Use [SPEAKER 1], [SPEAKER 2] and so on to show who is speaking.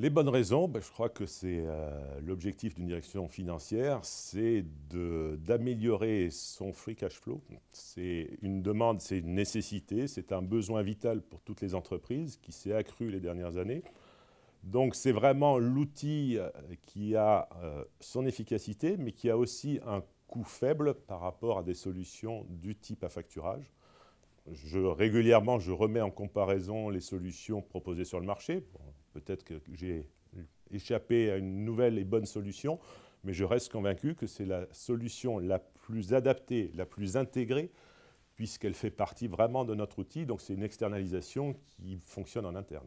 [SPEAKER 1] Les bonnes raisons, ben, je crois que c'est euh, l'objectif d'une direction financière, c'est d'améliorer son free cash flow. C'est une demande, c'est une nécessité, c'est un besoin vital pour toutes les entreprises qui s'est accru les dernières années. Donc c'est vraiment l'outil euh, qui a euh, son efficacité, mais qui a aussi un coût faible par rapport à des solutions du type à facturage je, régulièrement, je remets en comparaison les solutions proposées sur le marché. Peut-être que j'ai échappé à une nouvelle et bonne solution, mais je reste convaincu que c'est la solution la plus adaptée, la plus intégrée, puisqu'elle fait partie vraiment de notre outil. Donc c'est une externalisation qui fonctionne en interne.